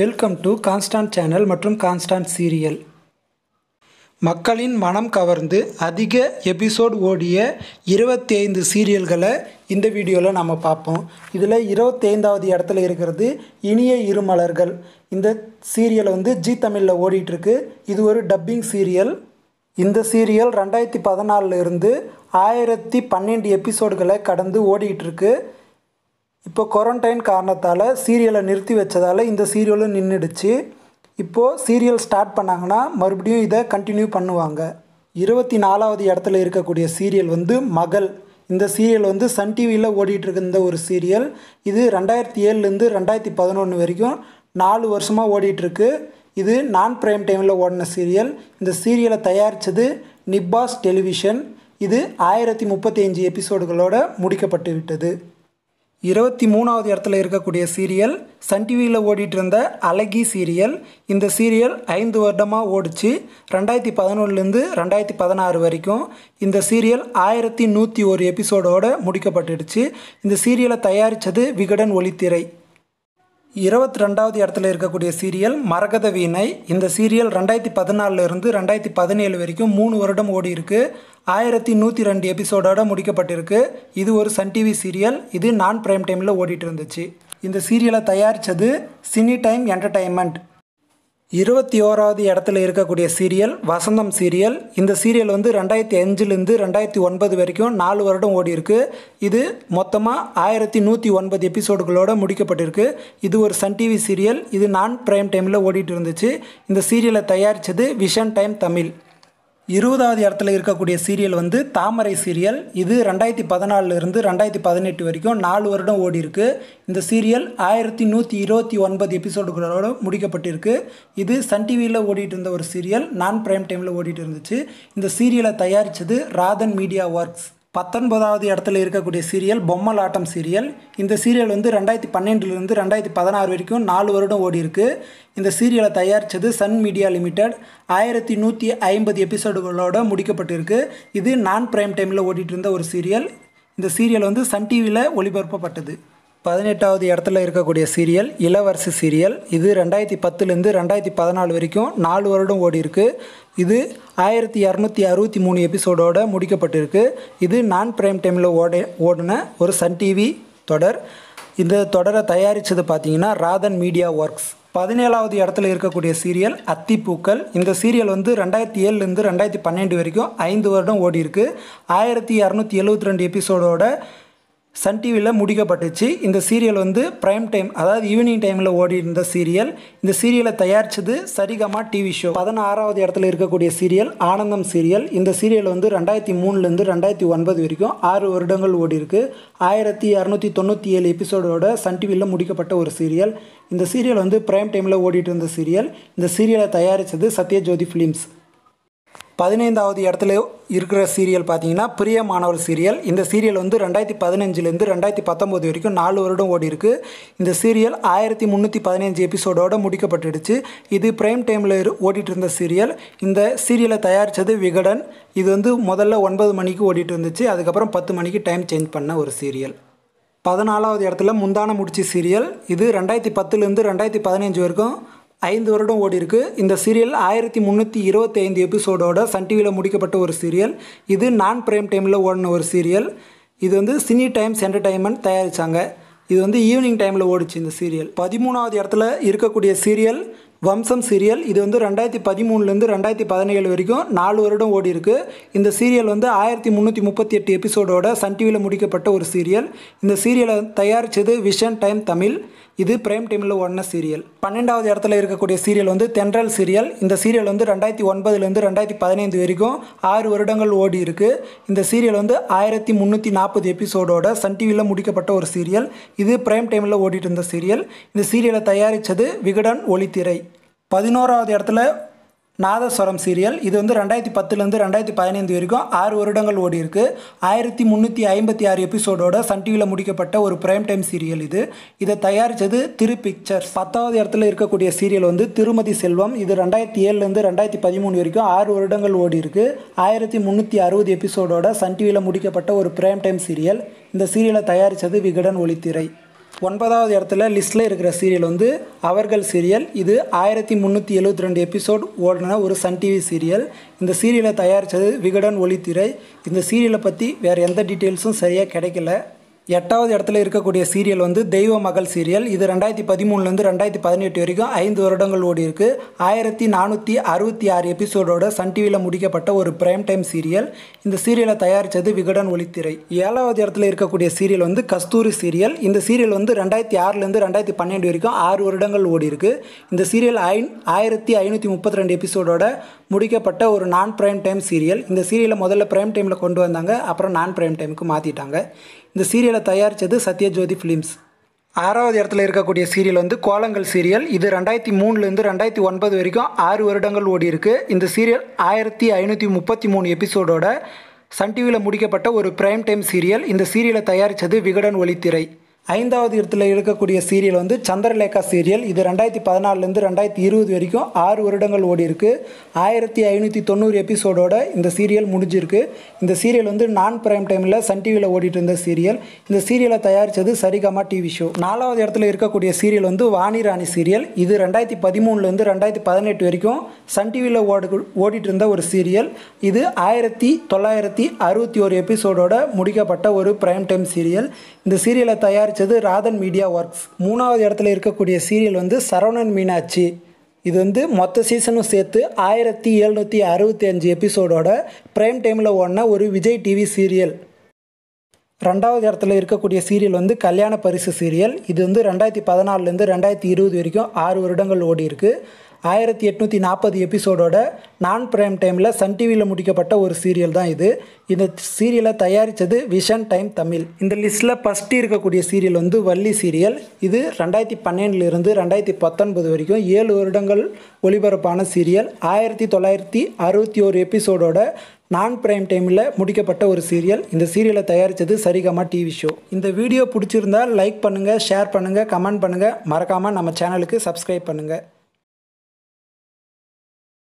welcome to constant channel மற்றும் constant serial மக்களின் மனம் கவர்ந்து அதிக எபிசோட் ஓடிய இருபத்தி ஐந்து சீரியல்களை இந்த வீடியோவில் நம்ம பார்ப்போம் இதில் இருபத்தைந்தாவது இடத்துல இருக்கிறது இனிய இருமலர்கள் இந்த சீரியல் வந்து ஜி தமிழில் ஓடிட்டுருக்கு இது ஒரு டப்பிங் சீரியல் இந்த சீரியல் ரெண்டாயிரத்தி பதினாலிருந்து ஆயிரத்தி பன்னெண்டு எபிசோடுகளை கடந்து ஓடிட்டுருக்கு இப்போ குவாரண்டைன் காரணத்தால் சீரியலை நிறுத்தி வச்சதால் இந்த சீரியலும் நின்றுடுச்சு இப்போது சீரியல் ஸ்டார்ட் பண்ணாங்கன்னா மறுபடியும் இதை கண்டினியூ பண்ணுவாங்க இருபத்தி நாலாவது இடத்துல இருக்கக்கூடிய சீரியல் வந்து மகள் இந்த சீரியல் வந்து சன் டிவியில் ஓடிட்டுருக்கிற ஒரு சீரியல் இது ரெண்டாயிரத்தி ஏழுலேருந்து ரெண்டாயிரத்தி பதினொன்று வரைக்கும் நாலு வருஷமாக ஓடிட்டுருக்கு இது நான் ப்ரைம் டைமில் ஓடின சீரியல் இந்த சீரியலை தயாரித்தது நிப்பாஸ் டெலிவிஷன் இது ஆயிரத்தி முப்பத்தி அஞ்சு எபிசோடுகளோடு முடிக்கப்பட்டு விட்டது இருபத்தி மூணாவது இடத்துல இருக்கக்கூடிய சீரியல் சன் டிவியில் ஓடிட்டு இருந்த அழகி சீரியல் இந்த சீரியல் ஐந்து வருடமாக ஓடிச்சு ரெண்டாயிரத்தி பதினொன்றுலேருந்து ரெண்டாயிரத்தி பதினாறு வரைக்கும் இந்த சீரியல் ஆயிரத்தி நூற்றி ஒரு எபிசோடோடு முடிக்கப்பட்டுடுச்சு இந்த சீரியலை தயாரித்தது விகடன் ஒளித்திரை இருபத்தி ரெண்டாவது இடத்துல இருக்கக்கூடிய சீரியல் மரகத வீணை இந்த சீரியல் ரெண்டாயிரத்தி பதினாலிருந்து ரெண்டாயிரத்தி பதினேழு வரைக்கும் மூணு வருடம் ஓடி இருக்கு ஆயிரத்தி நூற்றி ரெண்டு எபிசோடோட முடிக்கப்பட்டிருக்கு இது ஒரு சன் டிவி சீரியல் இது நான் பிரைம் டைமில் ஓடிட்டு இருந்துச்சு இந்த சீரியலை தயாரித்தது சினி டைம் என்டர்டைன்மெண்ட் இருபத்தி ஓராவது இடத்துல இருக்கக்கூடிய சீரியல் வசந்தம் சீரியல் இந்த சீரியல் வந்து ரெண்டாயிரத்தி அஞ்சுலேருந்து ரெண்டாயிரத்தி ஒன்பது வரைக்கும் நாலு வருடம் ஓடி இருக்கு இது மொத்தமாக ஆயிரத்தி நூற்றி ஒன்பது எபிசோடுகளோடு முடிக்கப்பட்டிருக்கு இது ஒரு சன் டிவி சீரியல் இது நான் ப்ரைம் டைமில் ஓடிட்டு இருந்துச்சு இந்த சீரியலை தயாரித்தது விஷன் டைம் தமிழ் இருபதாவது இடத்துல இருக்கக்கூடிய சீரியல் வந்து தாமரை சீரியல் இது ரெண்டாயிரத்தி பதினாலிருந்து ரெண்டாயிரத்தி பதினெட்டு வரைக்கும் நாலு வருடம் ஓடி இருக்கு இந்த சீரியல் ஆயிரத்தி நூற்றி இருபத்தி ஒன்பது எபிசோடுகளோடு முடிக்கப்பட்டிருக்கு இது சன் டிவியில் ஓடிட்டு இருந்த ஒரு சீரியல் நான் பிரைம் டைமில் ஓடிட்டு இருந்துச்சு இந்த சீரியலை தயாரித்தது ராதன் மீடியா ஒர்க்ஸ் பத்தொன்பதாவது இடத்துல இருக்கக்கூடிய சீரியல் பொம்மல் ஆட்டம் சீரியல் இந்த சீரியல் வந்து ரெண்டாயிரத்தி பன்னெண்டுலேருந்து ரெண்டாயிரத்தி பதினாறு வரைக்கும் நாலு வருடம் ஓடி இருக்கு இந்த சீரியலை தயாரித்தது சன் மீடியா லிமிடெட் ஆயிரத்தி நூற்றி ஐம்பது எபிசோடுகளோடு முடிக்கப்பட்டிருக்கு இது நான் பிரைம் டைமில் ஓடிட்டு இருந்த ஒரு சீரியல் இந்த சீரியல் வந்து சன் டிவியில் ஒளிபரப்பப்பட்டது பதினெட்டாவது இடத்துல இருக்கக்கூடிய சீரியல் இளவரசி சீரியல் இது ரெண்டாயிரத்தி பத்துலேருந்து ரெண்டாயிரத்தி பதினாலு வரைக்கும் நாலு வருடம் ஓடி இருக்குது இது ஆயிரத்தி இரநூத்தி அறுபத்தி மூணு எபிசோடோடு முடிக்கப்பட்டிருக்கு இது நான் பிரைம் டைமில் ஓட ஓடின ஒரு சன் டிவி தொடர் இந்த தொடரை தயாரித்தது பார்த்தீங்கன்னா ராதன் மீடியா ஒர்க்ஸ் பதினேழாவது இடத்துல இருக்கக்கூடிய சீரியல் அத்திப்பூக்கள் இந்த சீரியல் வந்து ரெண்டாயிரத்தி ஏழுலேருந்து ரெண்டாயிரத்தி பன்னெண்டு வரைக்கும் ஐந்து வருடம் ஓடி இருக்குது ஆயிரத்தி இரநூத்தி எழுபத்தி ரெண்டு எபிசோடோட சன் டிவியில் முடிக்கப்பட்டுச்சு இந்த சீரியல் வந்து ப்ரைம் டைம் அதாவது ஈவினிங் டைமில் ஓடி இருந்த சீரியல் இந்த சீரியலை தயாரித்தது சரிகமா டிவி ஷோ பதினாறாவது இடத்துல இருக்கக்கூடிய சீரியல் ஆனந்தம் சீரியல் இந்த சீரியல் வந்து ரெண்டாயிரத்தி மூணுலேருந்து ரெண்டாயிரத்தி ஒன்பது வரைக்கும் ஆறு வருடங்கள் ஓடி இருக்கு ஆயிரத்தி இரநூத்தி தொண்ணூற்றி ஏழு எபிசோடோட சன் டிவியில் முடிக்கப்பட்ட ஒரு சீரியல் இந்த சீரியல் வந்து ப்ரைம் டைமில் ஓடிட்டு இருந்த சீரியல் இந்த சீரியலை தயாரித்தது சத்யஜோதி ஃபிலிம்ஸ் பதினைந்தாவது இடத்துல இருக்கிற சீரியல் பார்த்தீங்கன்னா பிரியமானவர் சீரியல் இந்த சீரியல் வந்து ரெண்டாயிரத்தி பதினஞ்சுலேருந்து ரெண்டாயிரத்தி பத்தொம்போது வரைக்கும் நாலு வருடம் ஓடி இருக்கு இந்த சீரியல் ஆயிரத்தி முந்நூற்றி பதினஞ்சு எபிசோடோட முடிக்கப்பட்டுடுச்சு இது பிரைம் டைமில் ஓடிட்டு இருந்த சீரியல் இந்த சீரியலை தயாரித்தது விகடன் இது வந்து முதல்ல ஒன்பது மணிக்கு ஓடிட்டு இருந்துச்சு அதுக்கப்புறம் பத்து மணிக்கு டைம் சேஞ்ச் பண்ண ஒரு சீரியல் பதினாலாவது இடத்துல முந்தான முடிச்சு சீரியல் இது ரெண்டாயிரத்தி பத்துலேருந்து ரெண்டாயிரத்தி பதினஞ்சு வரைக்கும் ஐந்து வருடம் ஓடி இருக்கு இந்த சீரியல் ஆயிரத்தி முந்நூற்றி இருபத்தி ஐந்து எபிசோடோட சன் டிவியில் முடிக்கப்பட்ட ஒரு சீரியல் இது நான் பிரேம் டைமில் ஓடின ஒரு சீரியல் இது வந்து சினி டைம்ஸ் என்டர்டைன்மெண்ட் தயாரித்தாங்க இது வந்து ஈவினிங் டைமில் ஓடிச்சு இந்த சீரியல் பதிமூணாவது இடத்துல இருக்கக்கூடிய சீரியல் வம்சம் சீரியல் இது வந்து ரெண்டாயிரத்தி பதிமூணுலேருந்து ரெண்டாயிரத்தி பதினேழு வரைக்கும் நாலு வருடம் ஓடி இருக்கு இந்த சீரியல் வந்து ஆயிரத்தி முந்நூற்றி முப்பத்தி எட்டு எபிசோடோட சன் டிவியில் முடிக்கப்பட்ட ஒரு சீரியல் இந்த சீரியலை தயாரித்தது விஷன் டைம் தமிழ் இது பிரைம் டைமில் ஒன்ன சீரியல் பன்னெண்டாவது இடத்துல இருக்கக்கூடிய சீரியல் வந்து தென்றல் சீரியல் இந்த சீரியல் வந்து ரெண்டாயிரத்தி ஒன்பதுலேருந்து ரெண்டாயிரத்தி பதினைந்து வரைக்கும் ஆறு வருடங்கள் ஓடி இருக்கு இந்த சீரியல் வந்து ஆயிரத்தி முந்நூற்றி நாற்பது எபிசோடோட சன் டிவியில் முடிக்கப்பட்ட ஒரு சீரியல் இது பிரைம் டைமில் ஓடிட்டு இருந்த சீரியல் இந்த சீரியலை தயாரித்தது விகடன் ஒளித்திரை பதினோராவது இடத்துல நாதஸ்வரம் சீரியல் இது வந்து ரெண்டாயிரத்தி பத்துலேருந்து ரெண்டாயிரத்தி பதினைந்து வரைக்கும் ஆறு வருடங்கள் ஓடி இருக்கு ஆயிரத்தி முந்நூற்றி ஐம்பத்தி ஆறு எபிசோடோட சன் டிவியில் முடிக்கப்பட்ட ஒரு பிரைம் டைம் சீரியல் இது இதை தயாரித்தது திரு பிக்சர்ஸ் பத்தாவது இடத்துல இருக்கக்கூடிய சீரியல் வந்து திருமதி செல்வம் இது ரெண்டாயிரத்தி ஏழுலேருந்து ரெண்டாயிரத்தி பதிமூணு வரைக்கும் ஆறு வருடங்கள் ஓடி இருக்கு ஆயிரத்தி முந்நூற்றி அறுபது எபிசோடோட சன் டிவியில் முடிக்கப்பட்ட ஒரு பிரைம் டைம் சீரியல் இந்த சீரியலை தயாரித்தது விகடன் ஒளித்திரை ஒன்பதாவது இடத்துல லிஸ்ட்டில் இருக்கிற சீரியல் வந்து அவர்கள் சீரியல் இது ஆயிரத்தி முந்நூற்றி எழுபத்தி ரெண்டு எபிசோட் ஓடின ஒரு சன் டிவி சீரியல் இந்த சீரியலை தயாரித்தது விகடன் ஒளித்திரை இந்த சீரியலை பற்றி வேறு எந்த டீட்டெயில்ஸும் சரியாக கிடைக்கல எட்டாவது இடத்துல இருக்கக்கூடிய சீரியல் வந்து தெய்வ மகள் சீரியல் இது ரெண்டாயிரத்தி பதிமூணுலேருந்து ரெண்டாயிரத்தி பதினெட்டு வரைக்கும் ஐந்து வருடங்கள் ஓடி இருக்கு ஆயிரத்தி நானூற்றி அறுபத்தி ஆறு எபிசோடோட சன் டிவியில் முடிக்கப்பட்ட ஒரு பிரைம் டைம் சீரியல் இந்த சீரியலை தயாரித்தது விகடன் ஒளித்திரை ஏழாவது இடத்துல இருக்கக்கூடிய சீரியல் வந்து கஸ்தூரி சீரியல் இந்த சீரியல் வந்து ரெண்டாயிரத்தி ஆறுலேருந்து ரெண்டாயிரத்தி பன்னெண்டு வரைக்கும் ஆறு வருடங்கள் ஓடி இருக்கு இந்த சீரியல் ஐ ஆயிரத்தி ஐநூற்றி முப்பத்தி ரெண்டு எபிசோடோட முடிக்கப்பட்ட ஒரு நான் பிரைம் டைம் சீரியல் இந்த சீரியலை முதல்ல பிரைம் டைமில் கொண்டு வந்தாங்க அப்புறம் நான் பிரைம் டைமுக்கு மாற்றிட்டாங்க இந்த சீரியலை தயாரித்தது சத்யஜோதி ஃபிலிம்ஸ் ஆறாவது இடத்துல இருக்கக்கூடிய சீரியல் வந்து கோலங்கள் சீரியல் இது ரெண்டாயிரத்தி மூணுலேருந்து ரெண்டாயிரத்தி ஒன்பது வரைக்கும் ஆறு வருடங்கள் ஓடி இருக்குது இந்த சீரியல் ஆயிரத்தி ஐநூற்றி முப்பத்தி மூணு எபிசோடோட சன் டிவியில் முடிக்கப்பட்ட ஒரு பிரைம் டைம் சீரியல் இந்த சீரியலை தயாரித்தது விகடன் ஒளித்திரை ஐந்தாவது இடத்துல இருக்கக்கூடிய சீரியல் வந்து சந்திரலேகா சீரியல் இது ரெண்டாயிரத்தி பதினாலுலேருந்து ரெண்டாயிரத்தி இருபது வரைக்கும் ஆறு வருடங்கள் ஓடி இருக்கு ஆயிரத்தி ஐநூற்றி தொண்ணூறு எபிசோடோட இந்த சீரியல் முடிஞ்சிருக்கு இந்த சீரியல் வந்து நான் பிரைம் டைமில் சன் டிவியில் ஓடிட்டு இருந்த சீரியல் இந்த சீரியலை தயாரித்தது சரிகமா டிவி ஷோ நாலாவது இடத்துல இருக்கக்கூடிய சீரியல் வந்து வாணி ராணி சீரியல் இது ரெண்டாயிரத்தி பதிமூணுலேருந்து ரெண்டாயிரத்தி பதினெட்டு வரைக்கும் சன் டிவியில் ஓடு ஓடிட்டு இருந்த ஒரு சீரியல் இது ஆயிரத்தி தொள்ளாயிரத்தி அறுபத்தி ஒரு எபிசோடோட முடிக்கப்பட்ட ஒரு பிரைம் டைம் சீரியல் இந்த சீரியலை தயாரித்து அடுத்தது ராதன் மீடியா ஒர்க்ஸ் மூணாவது இடத்துல இருக்கக்கூடிய சீரியல் வந்து சரவணன் மீனாட்சி இது வந்து மொத்த சீசனும் சேர்த்து ஆயிரத்தி எழுநூற்றி அறுபத்தி அஞ்சு எபிசோடோட ப்ரைம் டைமில் ஓடின ஒரு விஜய் டிவி சீரியல் ரெண்டாவது இடத்துல இருக்கக்கூடிய சீரியல் வந்து கல்யாண பரிசு சீரியல் இது வந்து ரெண்டாயிரத்தி பதினாலுலேருந்து ரெண்டாயிரத்தி இருபது வரைக்கும் ஆறு வருடங்கள் ஓடி இருக்குது ஆயிரத்தி எட்நூற்றி நாற்பது எபிசோடோட நான் பிரைம் டைமில் சன் டிவியில் முடிக்கப்பட்ட ஒரு சீரியல் தான் இது இந்த சீரியலை தயாரித்தது விஷன் டைம் தமிழ் இந்த லிஸ்ட்டில் ஃபஸ்ட்டு இருக்கக்கூடிய சீரியல் வந்து வள்ளி சீரியல் இது ரெண்டாயிரத்தி பன்னெண்டுலேருந்து ரெண்டாயிரத்தி பத்தொன்பது வரைக்கும் ஏழு வருடங்கள் ஒளிபரப்பான சீரியல் ஆயிரத்தி தொள்ளாயிரத்தி அறுபத்தி ஒரு எபிசோடோட நான் பிரைம் டைமில் முடிக்கப்பட்ட ஒரு சீரியல் இந்த சீரியலை தயாரித்தது சரிகமா டிவி ஷோ இந்த வீடியோ பிடிச்சிருந்தால் லைக் பண்ணுங்கள் ஷேர் பண்ணுங்கள் கமெண்ட் பண்ணுங்கள் மறக்காமல் நம்ம சேனலுக்கு சப்ஸ்கிரைப் பண்ணுங்கள்